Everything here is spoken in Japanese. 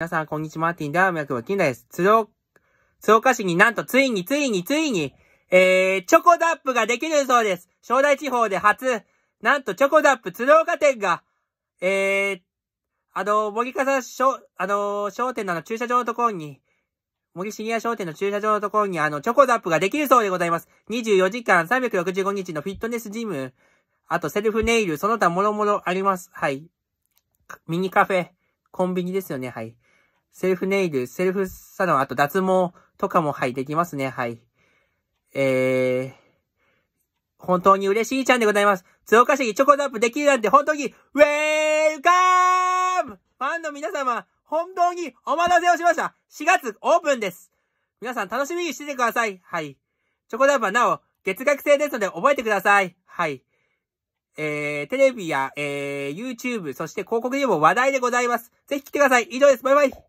皆さん、こんにちは。マーティンダーム役は金です。鶴岡、鶴岡市になんとついについについに、えー、チョコダップができるそうです。正代地方で初、なんとチョコダップ鶴岡店が、えー、あの、森笠商、あの、商店のの駐車場のところに、森シニア商店の駐車場のところに、あの、チョコダップができるそうでございます。24時間365日のフィットネスジム、あとセルフネイル、その他もろもろあります。はい。ミニカフェ、コンビニですよね、はい。セルフネイル、セルフサロン、あと脱毛とかも、はい、できますね。はい。えー、本当に嬉しいちゃんでございます。鶴岡市にチョコザップできるなんて本当に、ウェルカームファンの皆様、本当にお待たせをしました !4 月オープンです皆さん楽しみにしててくださいはい。チョコザップはなお、月額制ですので覚えてくださいはい。えー、テレビや、えー、YouTube、そして広告でも話題でございます。ぜひ来てください。以上です。バイバイ。